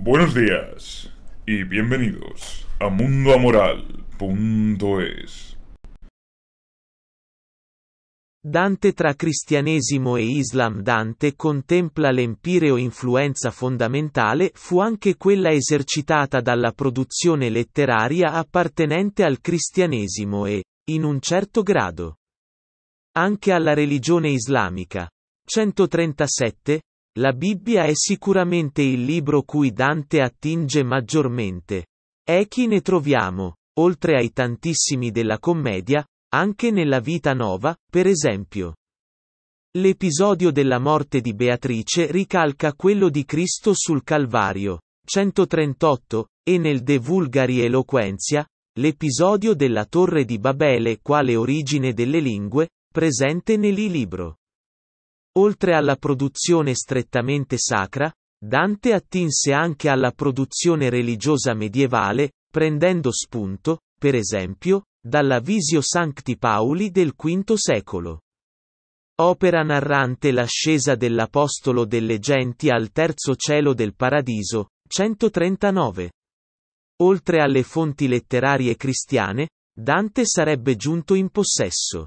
Buenos días y bienvenidos a mundoamoral.es. Dante tra cristianesimo e Islam Dante contempla l'empireo influenza fondamentale fu anche quella esercitata dalla produzione letteraria appartenente al cristianesimo e, in un certo grado, anche alla religione islamica. 137, la Bibbia è sicuramente il libro cui Dante attinge maggiormente. È chi ne troviamo, oltre ai tantissimi della commedia, anche nella Vita Nova, per esempio. L'episodio della morte di Beatrice ricalca quello di Cristo sul Calvario, 138, e nel De Vulgari Eloquenzia, l'episodio della Torre di Babele quale origine delle lingue, presente nell'ilibro. Oltre alla produzione strettamente sacra, Dante attinse anche alla produzione religiosa medievale, prendendo spunto, per esempio, dalla Visio Sancti Pauli del V secolo. Opera narrante l'ascesa dell'Apostolo delle genti al terzo cielo del paradiso, 139. Oltre alle fonti letterarie cristiane, Dante sarebbe giunto in possesso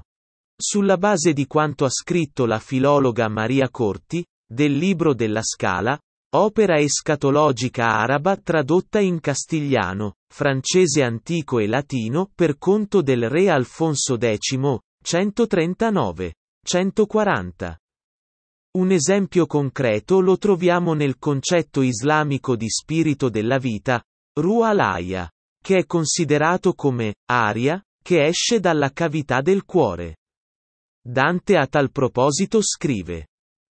sulla base di quanto ha scritto la filologa Maria Corti, del libro della Scala, opera escatologica araba tradotta in castigliano, francese antico e latino per conto del re Alfonso X, 139. 140. Un esempio concreto lo troviamo nel concetto islamico di spirito della vita, ru'alaya, che è considerato come aria che esce dalla cavità del cuore. Dante a tal proposito scrive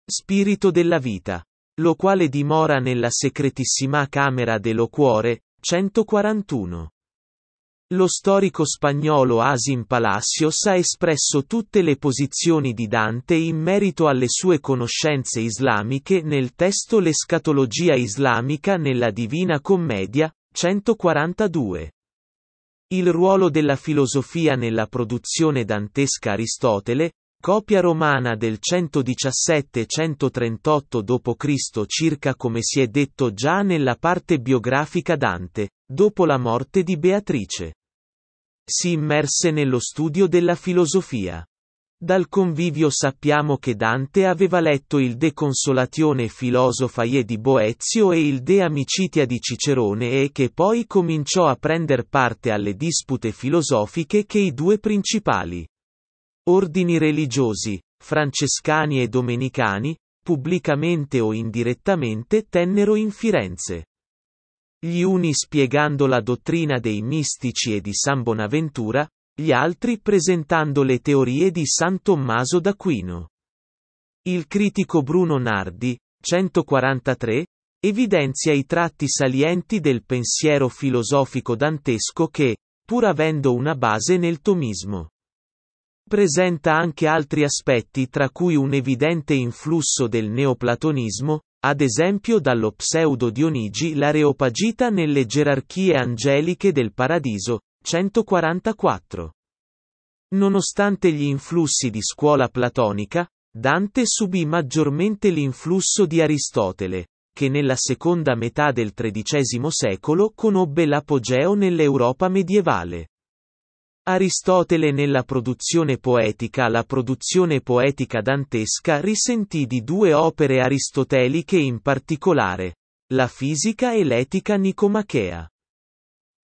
Spirito della vita, lo quale dimora nella secretissima camera dello cuore, 141. Lo storico spagnolo Asim Palacios ha espresso tutte le posizioni di Dante in merito alle sue conoscenze islamiche nel testo L'escatologia islamica nella Divina Commedia, 142. Il ruolo della filosofia nella produzione dantesca Aristotele, Copia romana del 117-138 d.C. circa come si è detto già nella parte biografica Dante, dopo la morte di Beatrice. Si immerse nello studio della filosofia. Dal convivio sappiamo che Dante aveva letto il De Consolatione Philosophae di Boezio e il De Amicitia di Cicerone e che poi cominciò a prender parte alle dispute filosofiche che i due principali Ordini religiosi, francescani e domenicani, pubblicamente o indirettamente tennero in Firenze. Gli uni spiegando la dottrina dei mistici e di San Bonaventura, gli altri presentando le teorie di San Tommaso d'Aquino. Il critico Bruno Nardi, 143, evidenzia i tratti salienti del pensiero filosofico dantesco che, pur avendo una base nel tomismo, Presenta anche altri aspetti tra cui un evidente influsso del neoplatonismo, ad esempio dallo pseudo Dionigi l'Areopagita nelle gerarchie angeliche del paradiso, 144. Nonostante gli influssi di scuola platonica, Dante subì maggiormente l'influsso di Aristotele, che nella seconda metà del XIII secolo conobbe l'apogeo nell'Europa medievale. Aristotele nella produzione poetica La produzione poetica dantesca risentì di due opere aristoteliche in particolare, la fisica e l'etica nicomachea.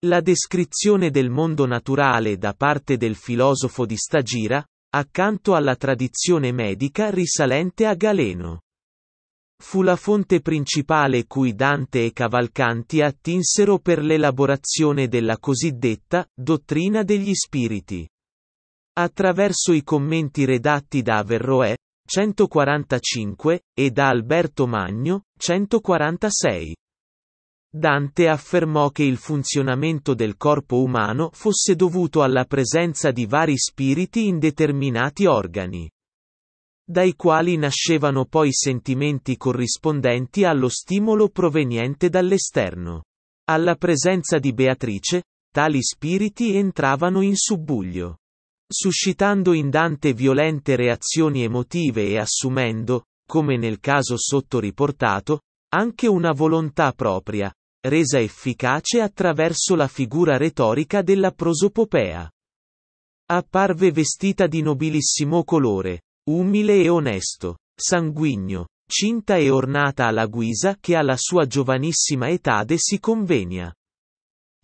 La descrizione del mondo naturale da parte del filosofo di Stagira, accanto alla tradizione medica risalente a Galeno. Fu la fonte principale cui Dante e Cavalcanti attinsero per l'elaborazione della cosiddetta dottrina degli spiriti. Attraverso i commenti redatti da Averroè, 145, e da Alberto Magno, 146. Dante affermò che il funzionamento del corpo umano fosse dovuto alla presenza di vari spiriti in determinati organi dai quali nascevano poi sentimenti corrispondenti allo stimolo proveniente dall'esterno. Alla presenza di Beatrice, tali spiriti entravano in subbuglio, suscitando in Dante violente reazioni emotive e assumendo, come nel caso sotto riportato, anche una volontà propria, resa efficace attraverso la figura retorica della prosopopea. Apparve vestita di nobilissimo colore, Umile e onesto, sanguigno, cinta e ornata alla guisa che alla sua giovanissima etade si convenia.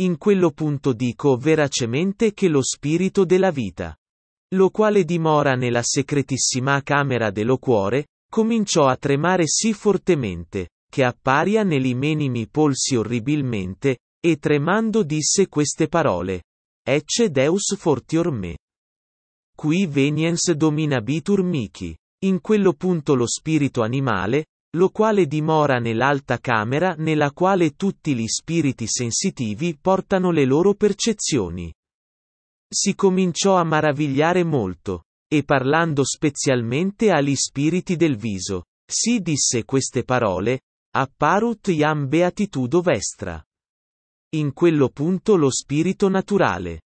In quello punto dico veracemente che lo spirito della vita, lo quale dimora nella secretissima camera dello cuore, cominciò a tremare sì fortemente, che apparia negli menimi polsi orribilmente, e tremando disse queste parole. Ecce Deus fortior me. Qui veniens dominabitur mici. In quello punto lo spirito animale, lo quale dimora nell'alta camera nella quale tutti gli spiriti sensitivi portano le loro percezioni. Si cominciò a maravigliare molto, e parlando specialmente agli spiriti del viso, si disse queste parole, apparut iam beatitudo vestra. In quello punto lo spirito naturale,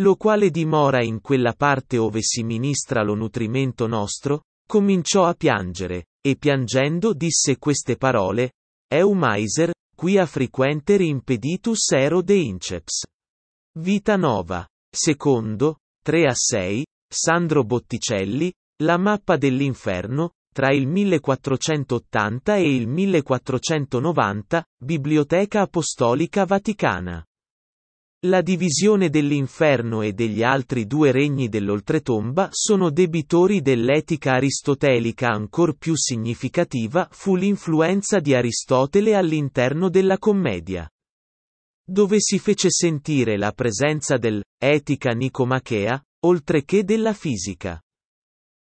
lo quale dimora in quella parte ove si ministra lo nutrimento nostro, cominciò a piangere, e piangendo disse queste parole, Eu miser, quia frequenter impeditus ero de inceps. Vita Nova. Secondo, 3 a 6, Sandro Botticelli, La mappa dell'inferno, tra il 1480 e il 1490, Biblioteca Apostolica Vaticana. La divisione dell'inferno e degli altri due regni dell'oltretomba sono debitori dell'etica aristotelica ancor più significativa fu l'influenza di Aristotele all'interno della commedia. Dove si fece sentire la presenza dell'etica nicomachea, oltre che della fisica.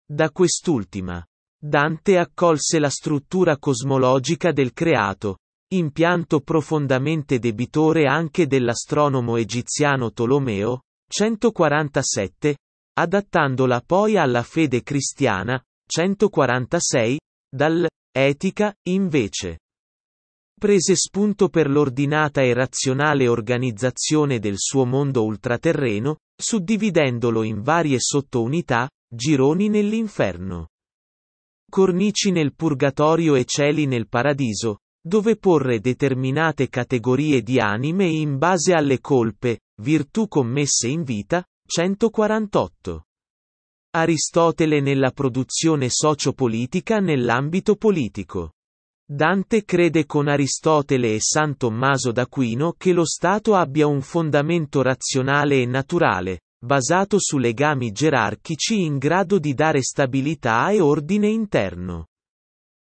Da quest'ultima, Dante accolse la struttura cosmologica del creato, impianto profondamente debitore anche dell'astronomo egiziano Tolomeo, 147, adattandola poi alla fede cristiana, 146, dal Etica, invece. Prese spunto per l'ordinata e razionale organizzazione del suo mondo ultraterreno, suddividendolo in varie sottounità, gironi nell'inferno, cornici nel purgatorio e cieli nel paradiso, dove porre determinate categorie di anime in base alle colpe, virtù commesse in vita, 148. Aristotele nella produzione sociopolitica nell'ambito politico. Dante crede con Aristotele e San Tommaso d'Aquino che lo Stato abbia un fondamento razionale e naturale, basato su legami gerarchici in grado di dare stabilità e ordine interno.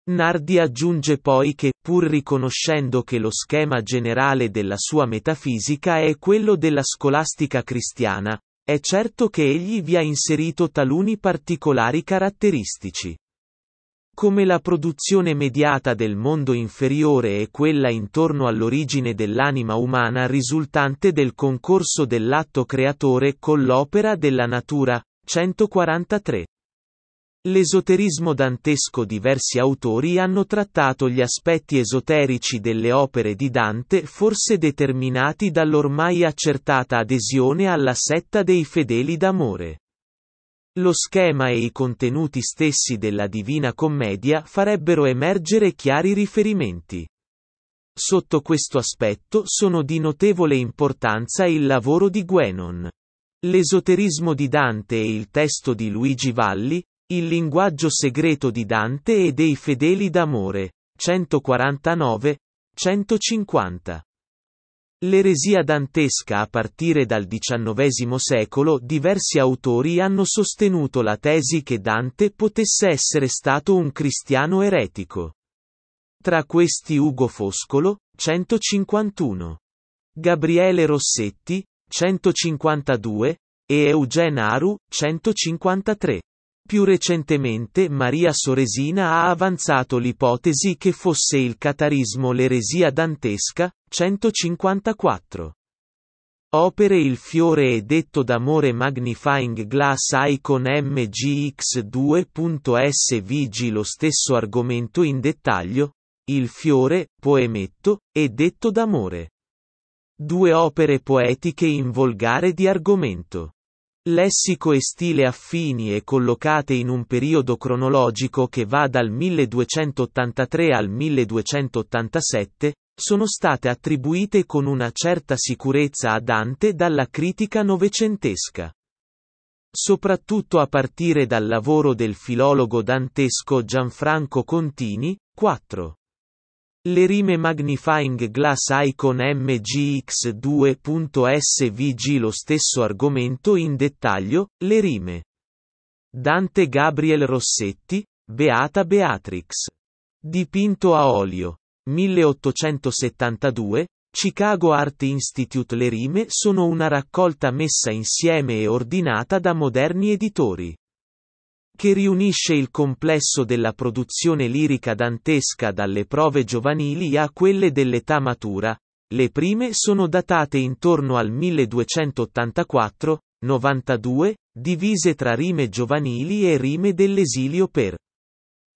Nardi aggiunge poi che, pur riconoscendo che lo schema generale della sua metafisica è quello della scolastica cristiana, è certo che egli vi ha inserito taluni particolari caratteristici. Come la produzione mediata del mondo inferiore e quella intorno all'origine dell'anima umana risultante del concorso dell'atto creatore con l'opera della natura, 143. L'esoterismo dantesco Diversi autori hanno trattato gli aspetti esoterici delle opere di Dante forse determinati dall'ormai accertata adesione alla setta dei fedeli d'amore. Lo schema e i contenuti stessi della Divina Commedia farebbero emergere chiari riferimenti. Sotto questo aspetto sono di notevole importanza il lavoro di Guenon. L'esoterismo di Dante e il testo di Luigi Valli, il linguaggio segreto di Dante e dei fedeli d'amore. 149. 150. L'eresia dantesca a partire dal XIX secolo diversi autori hanno sostenuto la tesi che Dante potesse essere stato un cristiano eretico. Tra questi Ugo Foscolo, 151. Gabriele Rossetti, 152, e Eugen Aru, 153. Più recentemente Maria Soresina ha avanzato l'ipotesi che fosse il catarismo l'eresia dantesca, 154. Opere Il fiore e detto d'amore Magnifying Glass Icon MGX2.svg Lo stesso argomento in dettaglio, Il fiore, poemetto, e detto d'amore. Due opere poetiche in volgare di argomento. Lessico e stile affini e collocate in un periodo cronologico che va dal 1283 al 1287, sono state attribuite con una certa sicurezza a Dante dalla critica novecentesca. Soprattutto a partire dal lavoro del filologo dantesco Gianfranco Contini, 4. Le rime Magnifying Glass Icon MGX2.svg lo stesso argomento in dettaglio, le rime. Dante Gabriel Rossetti, Beata Beatrix. Dipinto a olio. 1872, Chicago Art Institute Le rime sono una raccolta messa insieme e ordinata da moderni editori che riunisce il complesso della produzione lirica dantesca dalle prove giovanili a quelle dell'età matura. Le prime sono datate intorno al 1284, 92, divise tra rime giovanili e rime dell'esilio per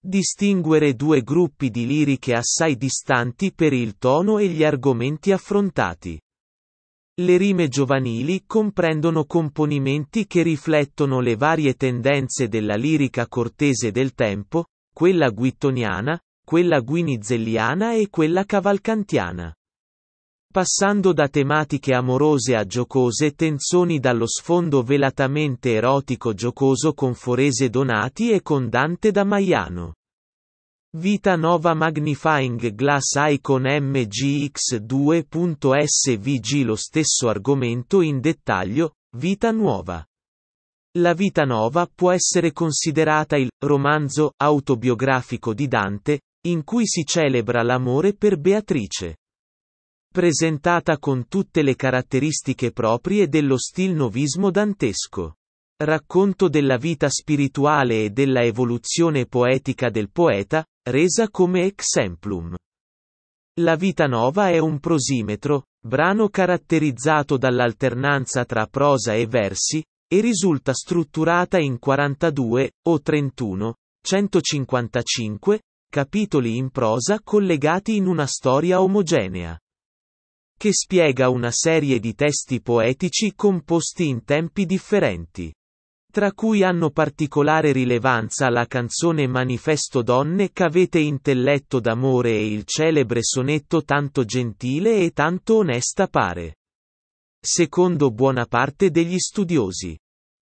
distinguere due gruppi di liriche assai distanti per il tono e gli argomenti affrontati. Le rime giovanili comprendono componimenti che riflettono le varie tendenze della lirica cortese del tempo, quella guittoniana, quella guinizelliana e quella cavalcantiana. Passando da tematiche amorose a giocose tenzoni dallo sfondo velatamente erotico giocoso con Forese Donati e con Dante da Maiano. Vita Nova Magnifying Glass Icon MGX2.svg Lo stesso argomento in dettaglio, Vita Nuova. La Vita Nova può essere considerata il romanzo autobiografico di Dante, in cui si celebra l'amore per Beatrice. Presentata con tutte le caratteristiche proprie dello stil novismo dantesco. Racconto della vita spirituale e della evoluzione poetica del poeta, Resa come exemplum. La vita nova è un prosimetro, brano caratterizzato dall'alternanza tra prosa e versi, e risulta strutturata in 42, o 31, 155, capitoli in prosa collegati in una storia omogenea. Che spiega una serie di testi poetici composti in tempi differenti tra cui hanno particolare rilevanza la canzone Manifesto Donne Cavete Intelletto d'amore e il celebre sonetto Tanto gentile e tanto onesta pare. Secondo buona parte degli studiosi.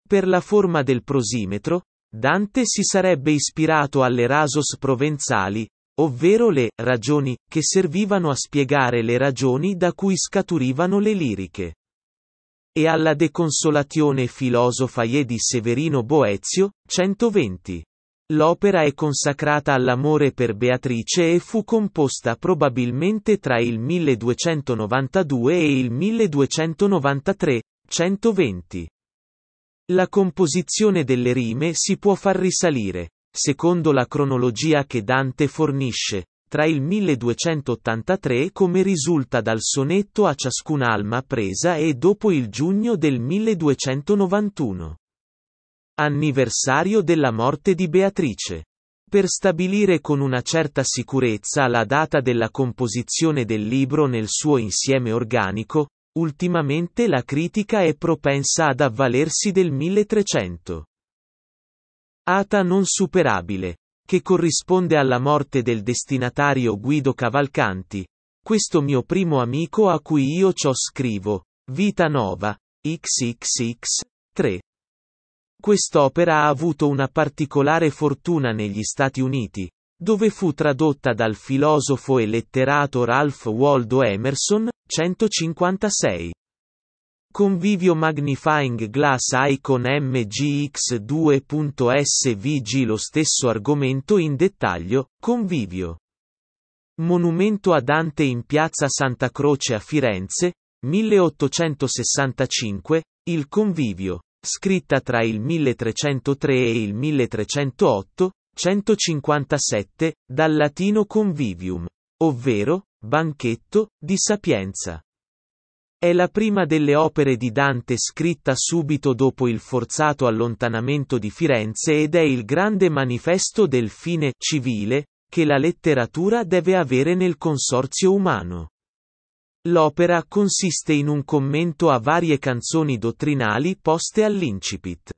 Per la forma del prosimetro, Dante si sarebbe ispirato alle rasos provenzali, ovvero le ragioni che servivano a spiegare le ragioni da cui scaturivano le liriche e alla De Filosofa Filosofaie di Severino Boezio, 120. L'opera è consacrata all'amore per Beatrice e fu composta probabilmente tra il 1292 e il 1293, 120. La composizione delle rime si può far risalire, secondo la cronologia che Dante fornisce, tra il 1283 come risulta dal sonetto a ciascuna alma presa e dopo il giugno del 1291. Anniversario della morte di Beatrice. Per stabilire con una certa sicurezza la data della composizione del libro nel suo insieme organico, ultimamente la critica è propensa ad avvalersi del 1300. Ata non superabile che corrisponde alla morte del destinatario Guido Cavalcanti, questo mio primo amico a cui io ciò scrivo. Vita Nova. XXX. 3. Quest'opera ha avuto una particolare fortuna negli Stati Uniti, dove fu tradotta dal filosofo e letterato Ralph Waldo Emerson, 156. Convivio Magnifying Glass Icon MGX2.svg Lo stesso argomento in dettaglio, Convivio. Monumento a Dante in piazza Santa Croce a Firenze, 1865, Il Convivio, scritta tra il 1303 e il 1308, 157, dal latino convivium, ovvero, banchetto, di sapienza. È la prima delle opere di Dante scritta subito dopo il forzato allontanamento di Firenze ed è il grande manifesto del fine civile che la letteratura deve avere nel consorzio umano. L'opera consiste in un commento a varie canzoni dottrinali poste all'incipit.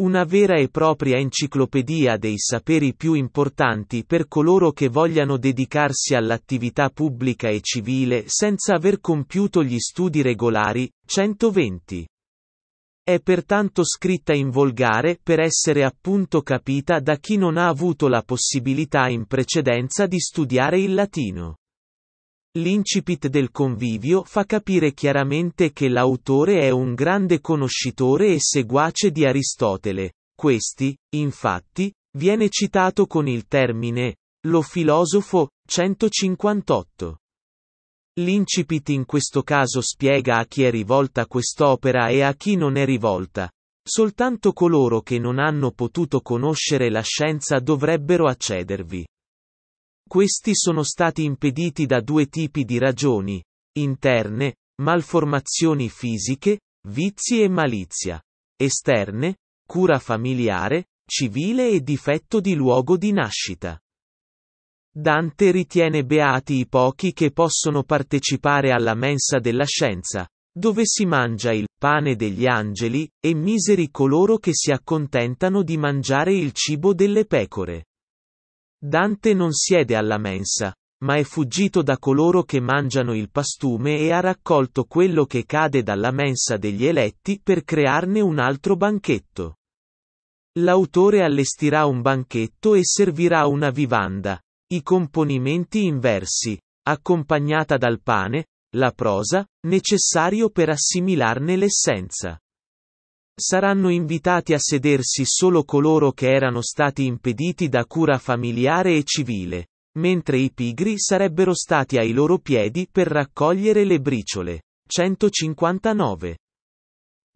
Una vera e propria enciclopedia dei saperi più importanti per coloro che vogliano dedicarsi all'attività pubblica e civile senza aver compiuto gli studi regolari, 120. È pertanto scritta in volgare per essere appunto capita da chi non ha avuto la possibilità in precedenza di studiare il latino. L'incipit del convivio fa capire chiaramente che l'autore è un grande conoscitore e seguace di Aristotele. Questi, infatti, viene citato con il termine lo filosofo 158. L'incipit in questo caso spiega a chi è rivolta quest'opera e a chi non è rivolta. Soltanto coloro che non hanno potuto conoscere la scienza dovrebbero accedervi. Questi sono stati impediti da due tipi di ragioni, interne, malformazioni fisiche, vizi e malizia, esterne, cura familiare, civile e difetto di luogo di nascita. Dante ritiene beati i pochi che possono partecipare alla mensa della scienza, dove si mangia il pane degli angeli, e miseri coloro che si accontentano di mangiare il cibo delle pecore. Dante non siede alla mensa, ma è fuggito da coloro che mangiano il pastume e ha raccolto quello che cade dalla mensa degli eletti per crearne un altro banchetto. L'autore allestirà un banchetto e servirà una vivanda, i componimenti in versi, accompagnata dal pane, la prosa, necessario per assimilarne l'essenza. Saranno invitati a sedersi solo coloro che erano stati impediti da cura familiare e civile, mentre i pigri sarebbero stati ai loro piedi per raccogliere le briciole. 159.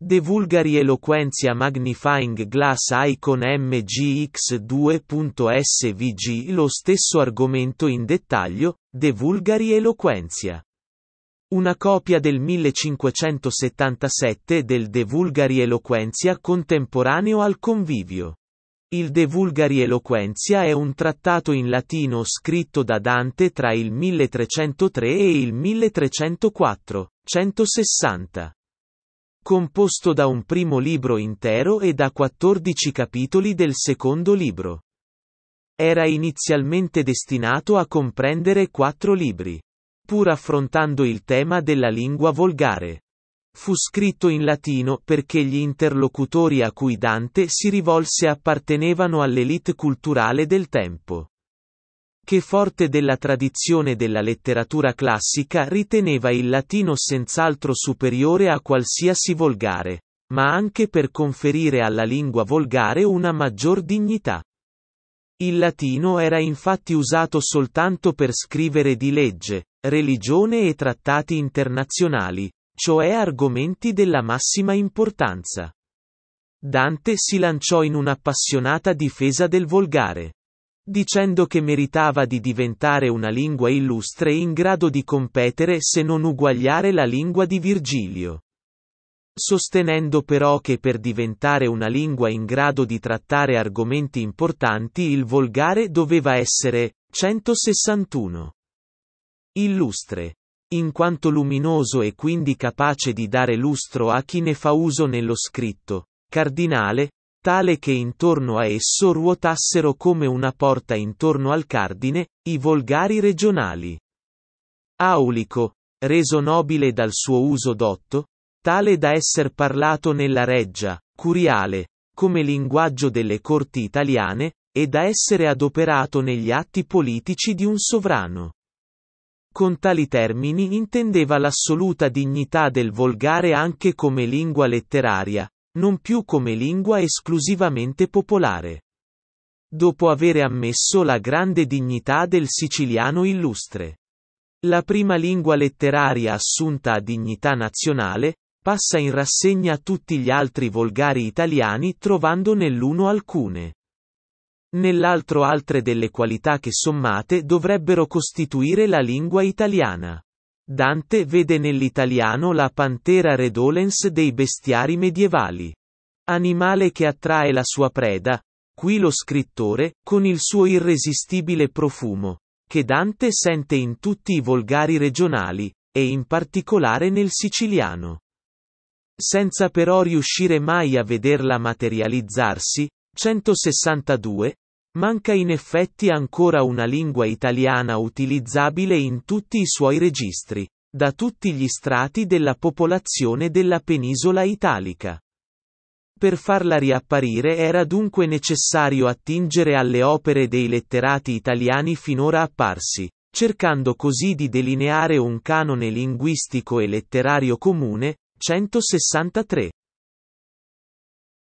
De vulgari eloquentia magnifying glass icon mgx2.svg Lo stesso argomento in dettaglio, De vulgari eloquentia. Una copia del 1577 del De Vulgari Eloquentia contemporaneo al Convivio. Il De Vulgari Eloquentia è un trattato in latino scritto da Dante tra il 1303 e il 1304, 160. Composto da un primo libro intero e da 14 capitoli del secondo libro. Era inizialmente destinato a comprendere quattro libri pur affrontando il tema della lingua volgare. Fu scritto in latino perché gli interlocutori a cui Dante si rivolse appartenevano all'elite culturale del tempo che forte della tradizione della letteratura classica riteneva il latino senz'altro superiore a qualsiasi volgare, ma anche per conferire alla lingua volgare una maggior dignità. Il latino era infatti usato soltanto per scrivere di legge, religione e trattati internazionali, cioè argomenti della massima importanza. Dante si lanciò in un'appassionata difesa del volgare, dicendo che meritava di diventare una lingua illustre in grado di competere se non uguagliare la lingua di Virgilio. Sostenendo però che per diventare una lingua in grado di trattare argomenti importanti il volgare doveva essere 161. Illustre. In quanto luminoso e quindi capace di dare lustro a chi ne fa uso nello scritto, cardinale, tale che intorno a esso ruotassero come una porta intorno al cardine, i volgari regionali. Aulico, reso nobile dal suo uso dotto, tale da esser parlato nella reggia, curiale, come linguaggio delle corti italiane, e da essere adoperato negli atti politici di un sovrano. Con tali termini intendeva l'assoluta dignità del volgare anche come lingua letteraria, non più come lingua esclusivamente popolare. Dopo avere ammesso la grande dignità del siciliano illustre. La prima lingua letteraria assunta a dignità nazionale, passa in rassegna tutti gli altri volgari italiani trovando nell'uno alcune nell'altro altre delle qualità che sommate dovrebbero costituire la lingua italiana. Dante vede nell'italiano la pantera redolens dei bestiari medievali. Animale che attrae la sua preda, qui lo scrittore, con il suo irresistibile profumo, che Dante sente in tutti i volgari regionali, e in particolare nel siciliano. Senza però riuscire mai a vederla materializzarsi, 162, Manca in effetti ancora una lingua italiana utilizzabile in tutti i suoi registri, da tutti gli strati della popolazione della penisola italica. Per farla riapparire era dunque necessario attingere alle opere dei letterati italiani finora apparsi, cercando così di delineare un canone linguistico e letterario comune, 163.